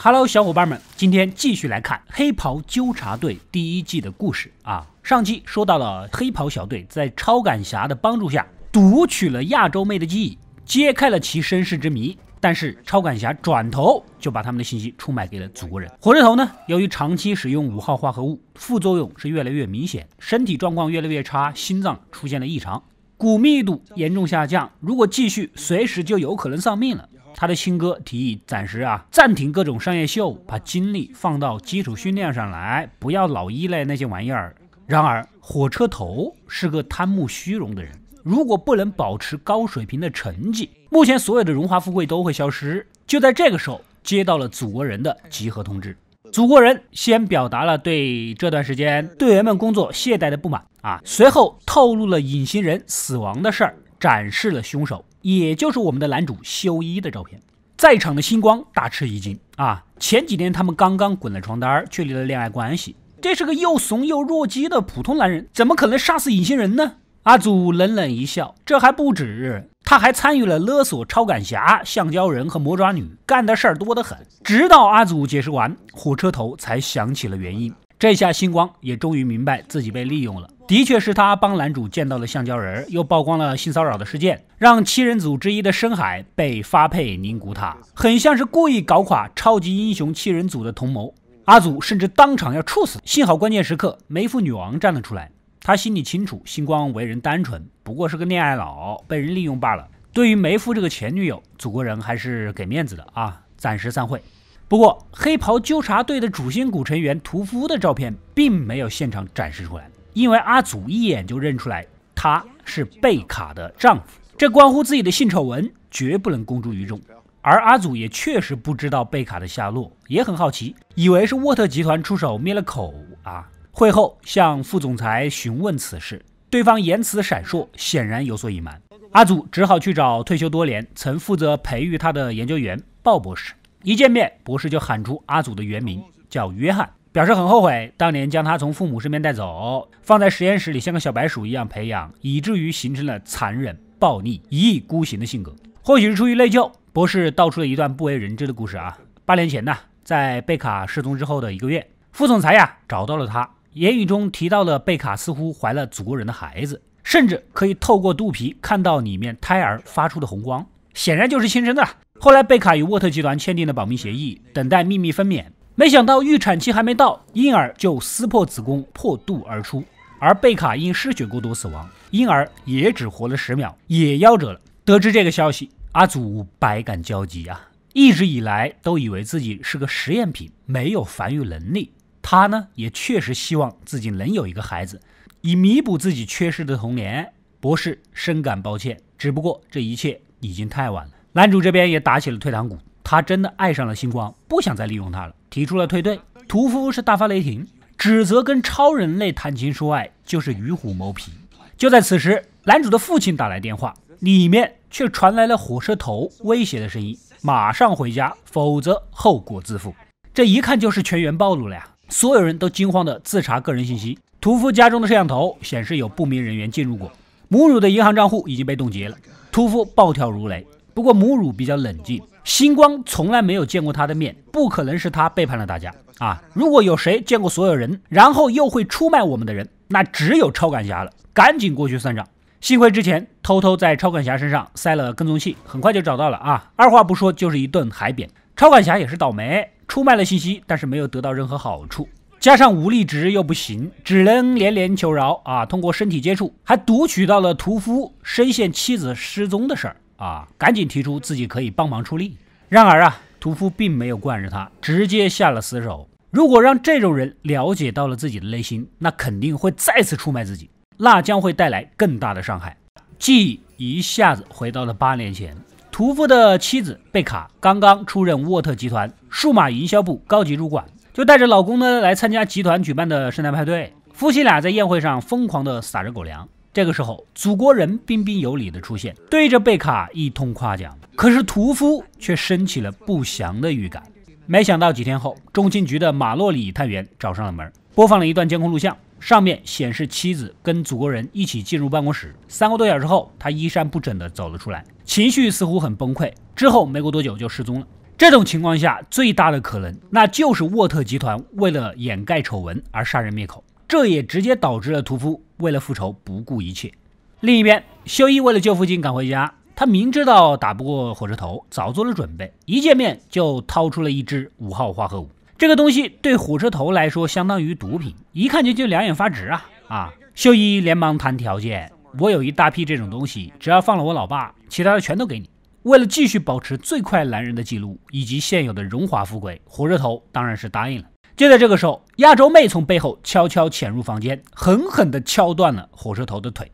Hello，小伙伴们，今天继续来看《黑袍纠察队》第一季的故事啊。上期说到了黑袍小队在超感侠的帮助下读取了亚洲妹的记忆，揭开了其身世之谜。但是超感侠转头就把他们的信息出卖给了祖国人。火车头呢，由于长期使用五号化合物，副作用是越来越明显，身体状况越来越差，心脏出现了异常，骨密度严重下降，如果继续，随时就有可能丧命了。他的亲哥提议暂时啊暂停各种商业秀，把精力放到基础训练上来，不要老依赖那些玩意儿。然而火车头是个贪慕虚荣的人，如果不能保持高水平的成绩，目前所有的荣华富贵都会消失。就在这个时候，接到了祖国人的集合通知。祖国人先表达了对这段时间队员们工作懈怠的不满啊，随后透露了隐形人死亡的事儿，展示了凶手。也就是我们的男主修一的照片，在场的星光大吃一惊啊！前几天他们刚刚滚了床单，确立了恋爱关系。这是个又怂又弱鸡的普通男人，怎么可能杀死隐形人呢？阿祖冷冷一笑，这还不止，他还参与了勒索超感侠、橡胶人和魔爪女，干的事儿多得很。直到阿祖解释完，火车头才想起了原因。这下星光也终于明白自己被利用了。的确是他帮男主见到了橡胶人，又曝光了性骚扰的事件，让七人组之一的深海被发配宁古塔，很像是故意搞垮超级英雄七人组的同谋。阿祖甚至当场要处死，幸好关键时刻梅芙女王站了出来。她心里清楚，星光为人单纯，不过是个恋爱脑，被人利用罢了。对于梅芙这个前女友，祖国人还是给面子的啊。暂时散会。不过，黑袍纠察队的主心骨成员屠夫的照片并没有现场展示出来，因为阿祖一眼就认出来他是贝卡的丈夫，这关乎自己的性丑闻，绝不能公诸于众。而阿祖也确实不知道贝卡的下落，也很好奇，以为是沃特集团出手灭了口啊。会后向副总裁询问此事，对方言辞闪烁，显然有所隐瞒。阿祖只好去找退休多年、曾负责培育他的研究员鲍博士。一见面，博士就喊出阿祖的原名叫约翰，表示很后悔当年将他从父母身边带走，放在实验室里像个小白鼠一样培养，以至于形成了残忍、暴力、一意孤行的性格。或许是出于内疚，博士道出了一段不为人知的故事啊。八年前呢，在贝卡失踪之后的一个月，副总裁呀找到了他，言语中提到了贝卡似乎怀了祖国人的孩子，甚至可以透过肚皮看到里面胎儿发出的红光，显然就是亲生的。后来，贝卡与沃特集团签订了保密协议，等待秘密分娩。没想到预产期还没到，婴儿就撕破子宫，破肚而出。而贝卡因失血过多死亡，婴儿也只活了十秒，也夭折了。得知这个消息，阿祖百感交集啊！一直以来都以为自己是个实验品，没有繁育能力。他呢，也确实希望自己能有一个孩子，以弥补自己缺失的童年。博士深感抱歉，只不过这一切已经太晚了。男主这边也打起了退堂鼓，他真的爱上了星光，不想再利用他了，提出了退队。屠夫是大发雷霆，指责跟超人类谈情说爱就是与虎谋皮。就在此时，男主的父亲打来电话，里面却传来了火车头威胁的声音：马上回家，否则后果自负。这一看就是全员暴露了呀！所有人都惊慌地自查个人信息。屠夫家中的摄像头显示有不明人员进入过，母乳的银行账户已经被冻结了。屠夫暴跳如雷。不过母乳比较冷静，星光从来没有见过他的面，不可能是他背叛了大家啊！如果有谁见过所有人，然后又会出卖我们的人，那只有超感侠了。赶紧过去算账！幸亏之前偷偷在超感侠身上塞了跟踪器，很快就找到了啊！二话不说就是一顿海扁，超感侠也是倒霉，出卖了信息，但是没有得到任何好处，加上武力值又不行，只能连连求饶啊！通过身体接触，还读取到了屠夫深陷妻子失踪的事儿。啊！赶紧提出自己可以帮忙出力。然而啊，屠夫并没有惯着他，直接下了死手。如果让这种人了解到了自己的内心，那肯定会再次出卖自己，那将会带来更大的伤害。记忆一下子回到了八年前，屠夫的妻子贝卡刚刚出任沃特集团数码营销部高级主管，就带着老公呢来参加集团举办的圣诞派对。夫妻俩在宴会上疯狂的撒着狗粮。这个时候，祖国人彬彬有礼的出现，对着贝卡一通夸奖。可是屠夫却升起了不祥的预感。没想到几天后，中情局的马洛里探员找上了门，播放了一段监控录像，上面显示妻子跟祖国人一起进入办公室。三个多小时后，他衣衫不整地走了出来，情绪似乎很崩溃。之后没过多久就失踪了。这种情况下，最大的可能那就是沃特集团为了掩盖丑闻而杀人灭口。这也直接导致了屠夫为了复仇不顾一切。另一边，修一为了救父亲赶回家，他明知道打不过火车头，早做了准备，一见面就掏出了一支五号化合物。这个东西对火车头来说相当于毒品，一看见就两眼发直啊啊！秀一连忙谈条件：我有一大批这种东西，只要放了我老爸，其他的全都给你。为了继续保持最快男人的记录以及现有的荣华富贵，火车头当然是答应了。就在这个时候。亚洲妹从背后悄悄潜入房间，狠狠地敲断了火车头的腿。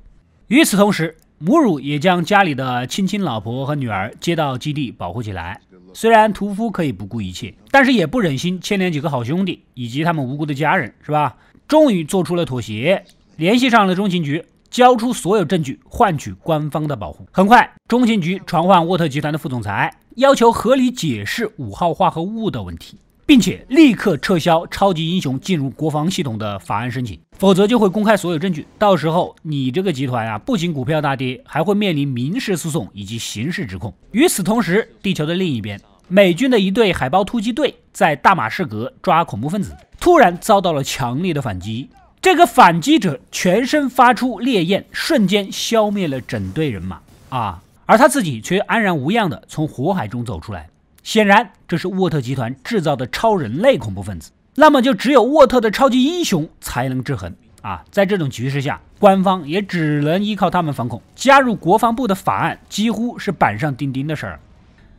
与此同时，母乳也将家里的亲亲老婆和女儿接到基地保护起来。虽然屠夫可以不顾一切，但是也不忍心牵连几个好兄弟以及他们无辜的家人，是吧？终于做出了妥协，联系上了中情局，交出所有证据，换取官方的保护。很快，中情局传唤沃特集团的副总裁，要求合理解释五号化合物的问题。并且立刻撤销超级英雄进入国防系统的法案申请，否则就会公开所有证据。到时候你这个集团啊，不仅股票大跌，还会面临民事诉讼以及刑事指控。与此同时，地球的另一边，美军的一队海豹突击队在大马士革抓恐怖分子，突然遭到了强烈的反击。这个反击者全身发出烈焰，瞬间消灭了整队人马啊，而他自己却安然无恙地从火海中走出来。显然，这是沃特集团制造的超人类恐怖分子。那么，就只有沃特的超级英雄才能制衡啊！在这种局势下，官方也只能依靠他们反恐。加入国防部的法案几乎是板上钉钉的事儿。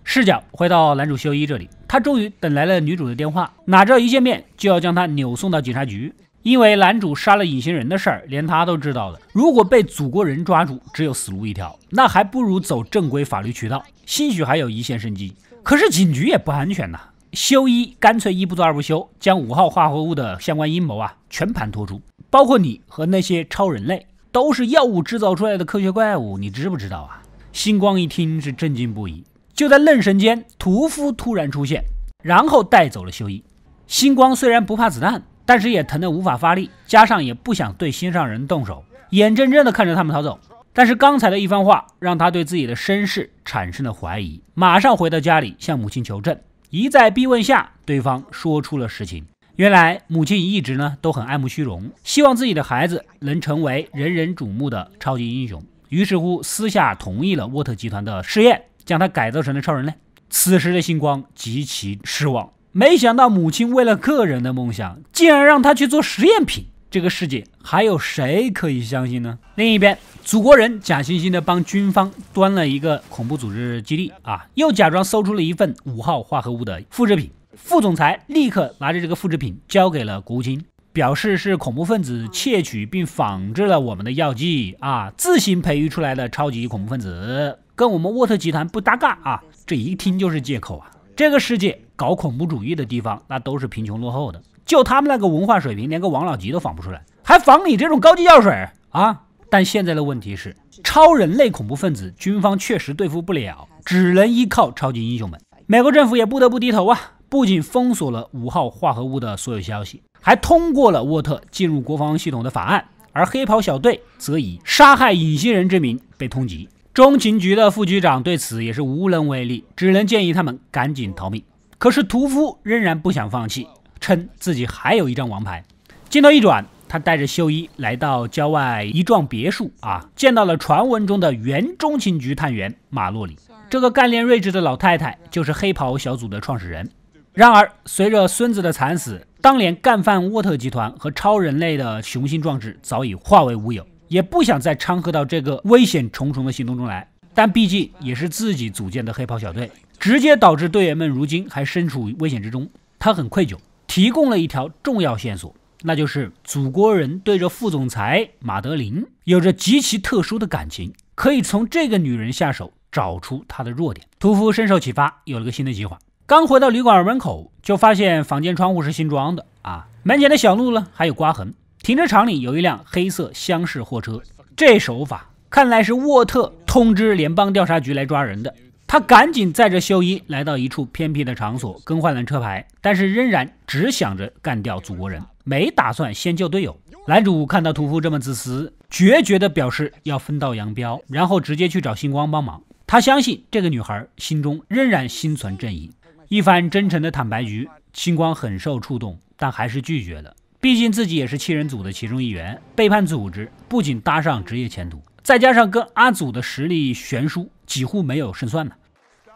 视角回到男主修一这里，他终于等来了女主的电话，哪知道一见面就要将他扭送到警察局，因为男主杀了隐形人的事儿，连他都知道了。如果被祖国人抓住，只有死路一条，那还不如走正规法律渠道，兴许还有一线生机。可是警局也不安全呐！修一干脆一不做二不休，将五号化合物的相关阴谋啊全盘托出，包括你和那些超人类都是药物制造出来的科学怪物，你知不知道啊？星光一听是震惊不已，就在愣神间，屠夫突然出现，然后带走了修一。星光虽然不怕子弹，但是也疼得无法发力，加上也不想对心上人动手，眼睁睁地看着他们逃走。但是刚才的一番话，让他对自己的身世产生了怀疑，马上回到家里向母亲求证。一再逼问下，对方说出了实情。原来母亲一直呢都很爱慕虚荣，希望自己的孩子能成为人人瞩目的超级英雄，于是乎私下同意了沃特集团的试验，将他改造成了超人类。此时的星光极其失望，没想到母亲为了个人的梦想，竟然让他去做实验品。这个世界还有谁可以相信呢？另一边，祖国人假惺惺的帮军方端了一个恐怖组织基地啊，又假装搜出了一份五号化合物的复制品。副总裁立刻拿着这个复制品交给了国务卿，表示是恐怖分子窃取并仿制了我们的药剂啊，自行培育出来的超级恐怖分子，跟我们沃特集团不搭嘎啊。这一听就是借口啊！这个世界搞恐怖主义的地方，那都是贫穷落后的。就他们那个文化水平，连个王老吉都仿不出来，还仿你这种高级药水啊？但现在的问题是，超人类恐怖分子军方确实对付不了，只能依靠超级英雄们。美国政府也不得不低头啊，不仅封锁了五号化合物的所有消息，还通过了沃特进入国防系统的法案。而黑袍小队则以杀害隐形人之名被通缉。中情局的副局长对此也是无能为力，只能建议他们赶紧逃命。可是屠夫仍然不想放弃。称自己还有一张王牌。镜头一转，他带着秀一来到郊外一幢别墅啊，见到了传闻中的原中情局探员马洛里。这个干练睿智的老太太就是黑袍小组的创始人。然而，随着孙子的惨死，当年干犯沃特集团和超人类的雄心壮志早已化为乌有，也不想再掺和到这个危险重重的行动中来。但毕竟也是自己组建的黑袍小队，直接导致队员们如今还身处危险之中。他很愧疚。提供了一条重要线索，那就是祖国人对着副总裁马德琳有着极其特殊的感情，可以从这个女人下手找出她的弱点。屠夫深受启发，有了个新的计划。刚回到旅馆门口，就发现房间窗户是新装的啊，门前的小路呢还有刮痕，停车场里有一辆黑色厢式货车。这手法看来是沃特通知联邦调查局来抓人的。他赶紧载着秀一来到一处偏僻的场所，更换了车牌，但是仍然只想着干掉祖国人，没打算先救队友。男主看到屠夫这么自私，决绝地表示要分道扬镳，然后直接去找星光帮忙。他相信这个女孩心中仍然心存正义，一番真诚的坦白局，星光很受触动，但还是拒绝了。毕竟自己也是七人组的其中一员，背叛组织不仅搭上职业前途。再加上跟阿祖的实力悬殊，几乎没有胜算呢。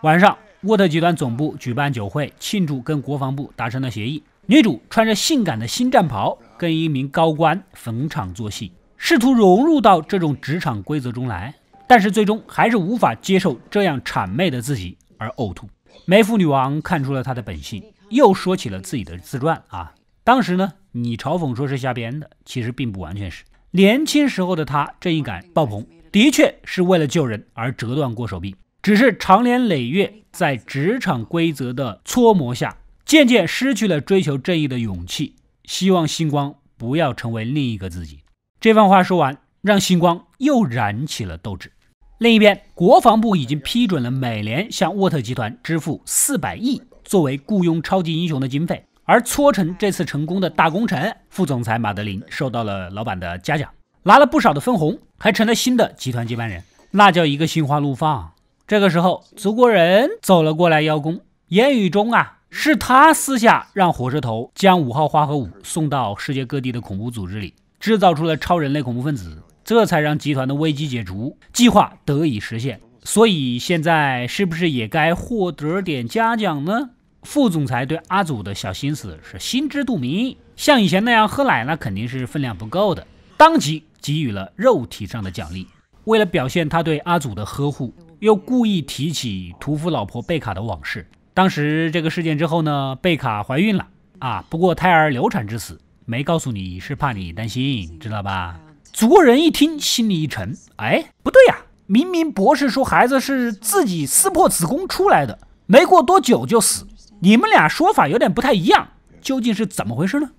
晚上，沃特集团总部举办酒会，庆祝跟国防部达成了协议。女主穿着性感的新战袍，跟一名高官逢场作戏，试图融入到这种职场规则中来，但是最终还是无法接受这样谄媚的自己而呕吐。梅芙女王看出了她的本性，又说起了自己的自传啊。当时呢，你嘲讽说是瞎编的，其实并不完全是。年轻时候的他正义感爆棚，的确是为了救人而折断过手臂。只是长年累月在职场规则的搓磨下，渐渐失去了追求正义的勇气。希望星光不要成为另一个自己。这番话说完，让星光又燃起了斗志。另一边，国防部已经批准了每年向沃特集团支付四百亿，作为雇佣超级英雄的经费。而搓成这次成功的大功臣，副总裁马德林受到了老板的嘉奖，拿了不少的分红，还成了新的集团接班人，那叫一个心花怒放。这个时候，祖国人走了过来邀功，言语中啊，是他私下让火车头将五号化合物送到世界各地的恐怖组织里，制造出了超人类恐怖分子，这才让集团的危机解除，计划得以实现。所以现在是不是也该获得点嘉奖呢？副总裁对阿祖的小心思是心知肚明，像以前那样喝奶，那肯定是分量不够的。当即给予了肉体上的奖励。为了表现他对阿祖的呵护，又故意提起屠夫老婆贝卡的往事。当时这个事件之后呢，贝卡怀孕了啊，不过胎儿流产致死，没告诉你是怕你担心，知道吧？族人一听，心里一沉。哎，不对呀，明明博士说孩子是自己撕破子宫出来的，没过多久就死。你们俩说法有点不太一样，究竟是怎么回事呢？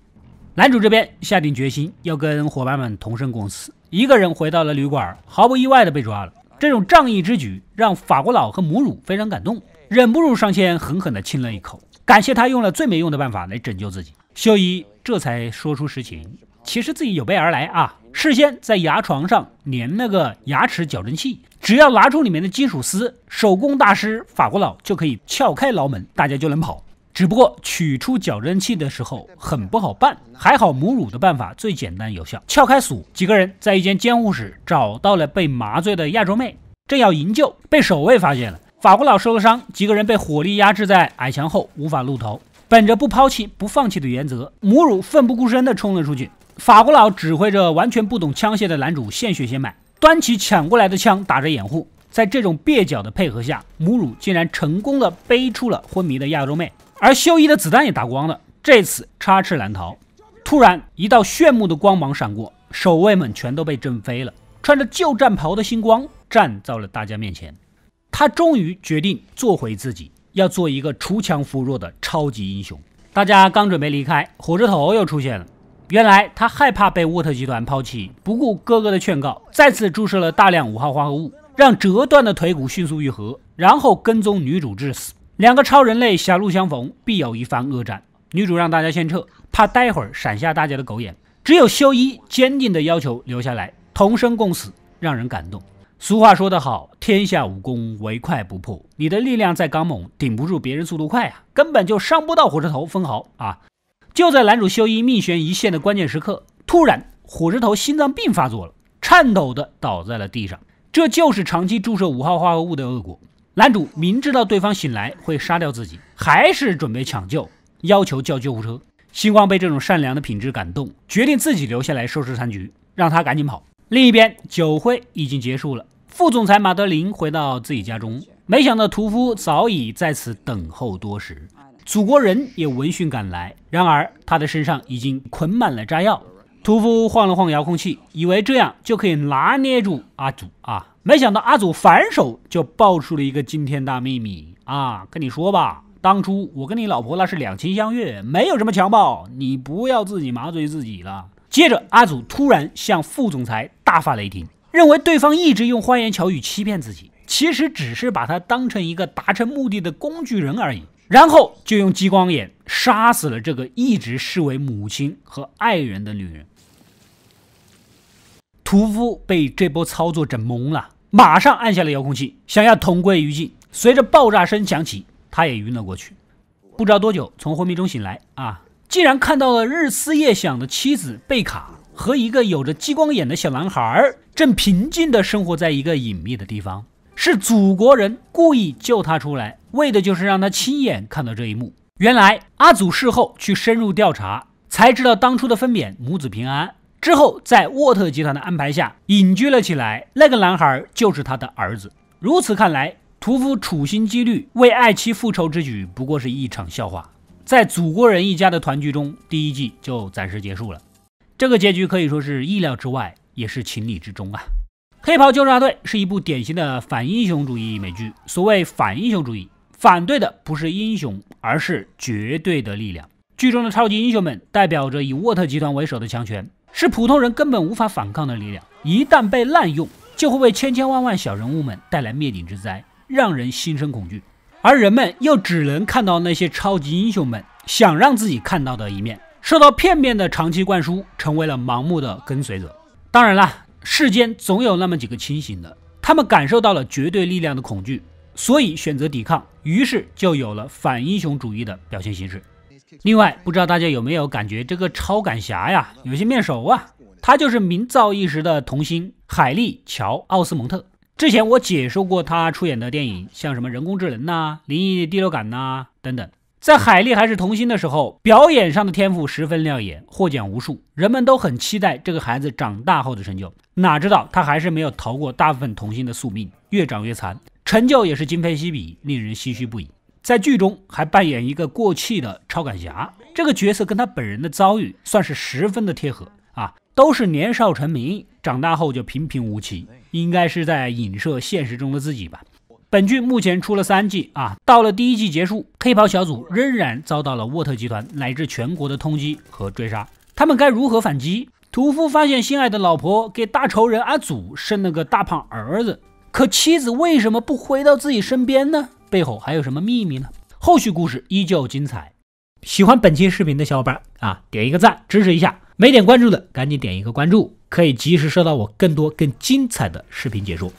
男主这边下定决心要跟伙伴们同生共死，一个人回到了旅馆，毫不意外的被抓了。这种仗义之举让法国佬和母乳非常感动，忍不住上前狠狠地亲了一口，感谢他用了最没用的办法来拯救自己。秀一这才说出实情。其实自己有备而来啊，事先在牙床上粘了个牙齿矫正器，只要拿出里面的金属丝，手工大师法国佬就可以撬开牢门，大家就能跑。只不过取出矫正器的时候很不好办，还好母乳的办法最简单有效，撬开锁，几个人在一间监护室找到了被麻醉的亚洲妹，正要营救，被守卫发现了，法国佬受了伤，几个人被火力压制在矮墙后，无法露头。本着不抛弃不放弃的原则，母乳奋不顾身地冲了出去。法国佬指挥着完全不懂枪械的男主献血现买，端起抢过来的枪打着掩护，在这种蹩脚的配合下，母乳竟然成功的背出了昏迷的亚洲妹，而秀一的子弹也打光了，这次插翅难逃。突然一道炫目的光芒闪过，守卫们全都被震飞了，穿着旧战袍的星光站到了大家面前，他终于决定做回自己，要做一个锄强扶弱的超级英雄。大家刚准备离开，火车头又出现了。原来他害怕被沃特集团抛弃，不顾哥哥的劝告，再次注射了大量五号化合物，让折断的腿骨迅速愈合，然后跟踪女主致死。两个超人类狭路相逢，必有一番恶战。女主让大家先撤，怕待会儿闪瞎大家的狗眼。只有修一坚定的要求留下来，同生共死，让人感动。俗话说得好，天下武功，唯快不破。你的力量再刚猛，顶不住别人速度快啊，根本就伤不到火车头分毫啊。就在男主修一命悬一线的关键时刻，突然火车头心脏病发作了，颤抖的倒在了地上。这就是长期注射五号化合物的恶果。男主明知道对方醒来会杀掉自己，还是准备抢救，要求叫救护车。星光被这种善良的品质感动，决定自己留下来收拾残局，让他赶紧跑。另一边，酒会已经结束了，副总裁马德琳回到自己家中，没想到屠夫早已在此等候多时。祖国人也闻讯赶来，然而他的身上已经捆满了炸药。屠夫晃了晃遥控器，以为这样就可以拿捏住阿祖啊，没想到阿祖反手就爆出了一个惊天大秘密啊！跟你说吧，当初我跟你老婆那是两情相悦，没有什么强暴，你不要自己麻醉自己了。接着，阿祖突然向副总裁大发雷霆，认为对方一直用花言巧语欺骗自己，其实只是把他当成一个达成目的的工具人而已。然后就用激光眼杀死了这个一直视为母亲和爱人的女人。屠夫被这波操作整懵了，马上按下了遥控器，想要同归于尽。随着爆炸声响起，他也晕了过去。不知道多久，从昏迷中醒来，啊，竟然看到了日思夜想的妻子贝卡和一个有着激光眼的小男孩，正平静地生活在一个隐秘的地方。是祖国人故意救他出来，为的就是让他亲眼看到这一幕。原来阿祖事后去深入调查，才知道当初的分娩母子平安。之后在沃特集团的安排下隐居了起来。那个男孩就是他的儿子。如此看来，屠夫处心积虑为爱妻复仇之举，不过是一场笑话。在祖国人一家的团聚中，第一季就暂时结束了。这个结局可以说是意料之外，也是情理之中啊。《黑袍纠察队》是一部典型的反英雄主义美剧。所谓反英雄主义，反对的不是英雄，而是绝对的力量。剧中的超级英雄们代表着以沃特集团为首的强权，是普通人根本无法反抗的力量。一旦被滥用，就会为千千万万小人物们带来灭顶之灾，让人心生恐惧。而人们又只能看到那些超级英雄们想让自己看到的一面，受到片面的长期灌输，成为了盲目的跟随者。当然了。世间总有那么几个清醒的，他们感受到了绝对力量的恐惧，所以选择抵抗，于是就有了反英雄主义的表现形式。另外，不知道大家有没有感觉这个超感侠呀，有些面熟啊？他就是名噪一时的童星海利·乔·奥斯蒙特。之前我解说过他出演的电影，像什么《人工智能》呐，《灵异第六感》呐，等等。在海莉还是童星的时候，表演上的天赋十分亮眼，获奖无数，人们都很期待这个孩子长大后的成就。哪知道他还是没有逃过大部分童星的宿命，越长越残，成就也是今非昔比，令人唏嘘不已。在剧中还扮演一个过气的超感侠，这个角色跟他本人的遭遇算是十分的贴合啊，都是年少成名，长大后就平平无奇，应该是在影射现实中的自己吧。本剧目前出了三季啊，到了第一季结束，黑袍小组仍然遭到了沃特集团乃至全国的通缉和追杀，他们该如何反击？屠夫发现心爱的老婆给大仇人阿祖生了个大胖儿子，可妻子为什么不回到自己身边呢？背后还有什么秘密呢？后续故事依旧精彩。喜欢本期视频的小伙伴啊，点一个赞支持一下，没点关注的赶紧点一个关注，可以及时收到我更多更精彩的视频解说。